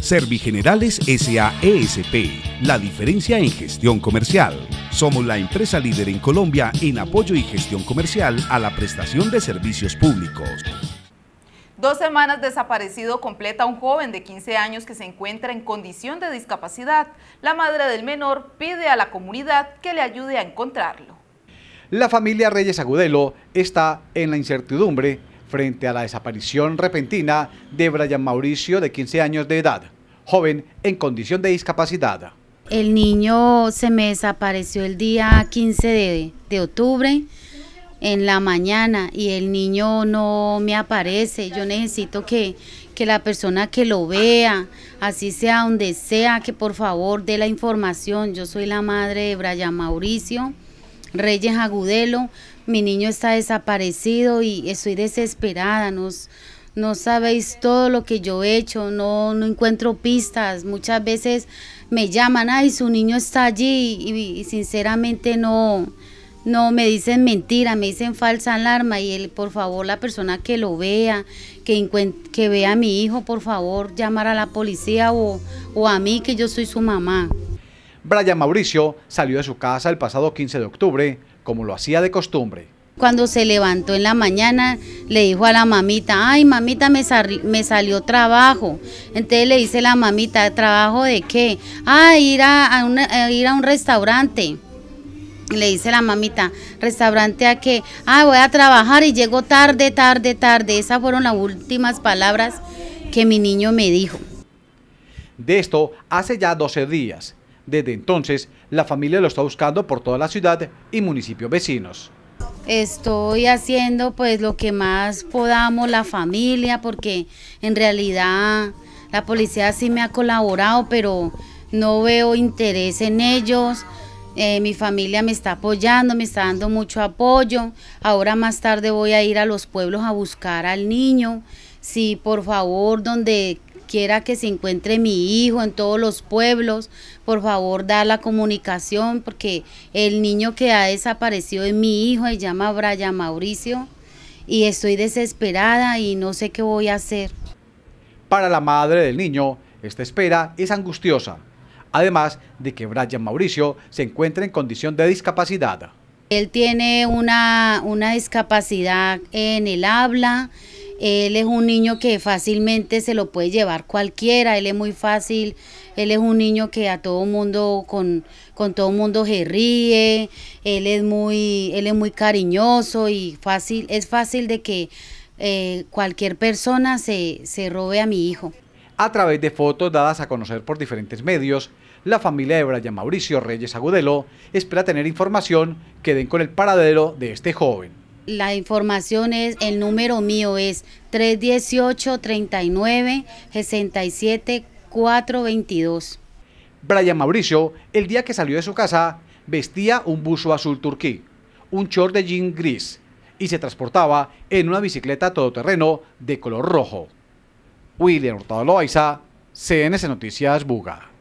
Servigenerales SAESP, la diferencia en gestión comercial. Somos la empresa líder en Colombia en apoyo y gestión comercial a la prestación de servicios públicos. Dos semanas desaparecido completa un joven de 15 años que se encuentra en condición de discapacidad. La madre del menor pide a la comunidad que le ayude a encontrarlo. La familia Reyes Agudelo está en la incertidumbre frente a la desaparición repentina de Brian Mauricio de 15 años de edad, joven en condición de discapacidad. El niño se me desapareció el día 15 de, octubre en la mañana y el niño no me aparece. Yo necesito que, que, la persona que lo vea, así sea donde sea, que por favor dé la información. Yo soy la madre de Brian Mauricio. Reyes Agudelo, mi niño está desaparecido y estoy desesperada, no sabéis todo lo que yo he hecho, no, no encuentro pistas, muchas veces me llaman, ay, su niño está allí y, sinceramente no, no, me dicen mentira, me dicen falsa alarma y por favor, la persona que lo vea, que, que vea a mi hijo, por favor, llamar a la policía o, o a mí, que yo soy su mamá. Brian Mauricio salió de su casa el pasado 15 de octubre, como lo hacía de costumbre. Cuando se levantó en la mañana, le dijo a la mamita, ay mamita, me, salió trabajo. Entonces le dice la mamita, ¿trabajo de qué? Ah, ir a, ir a un restaurante. Le dice la mamita, restaurante a qué? Ah, voy a trabajar y llego tarde, tarde, tarde. Esas fueron las últimas palabras que mi niño me dijo. De esto hace ya 12 días desde entonces, la familia lo está buscando por toda la ciudad y municipios vecinos. Estoy haciendo pues lo que más podamos la familia porque en realidad la policía sí me ha colaborado, pero no veo interés en ellos. Eh, mi familia me está apoyando, me está dando mucho apoyo. Ahora más tarde voy a ir a los pueblos a buscar al niño. Si por favor, donde quiera que se encuentre mi hijo, en todos los pueblos, por favor da la comunicación, porque el niño que ha desaparecido es mi hijo, se llama Brian Mauricio, y estoy desesperada y no sé qué voy a hacer. Para la madre del niño, esta espera es angustiosa, además de que Brian Mauricio se encuentra en condición de discapacidad. Él tiene una, una discapacidad en el habla, él es un niño que fácilmente se lo puede llevar cualquiera, él es muy fácil, él es un niño que a todo mundo, con, con todo mundo se ríe, él es muy, él es muy cariñoso y fácil, es fácil de que eh, cualquier persona se, se robe a mi hijo. A través de fotos dadas a conocer por diferentes medios, la familia de Brian Mauricio Reyes Agudelo espera tener información que den con el paradero de este joven. La información es, el número mío es 318-39-67-422. Brian Mauricio, el día que salió de su casa, vestía un buzo azul turquí, un short de jean gris y se transportaba en una bicicleta todoterreno de color rojo. William Hurtado Loaiza, CNC Noticias Buga.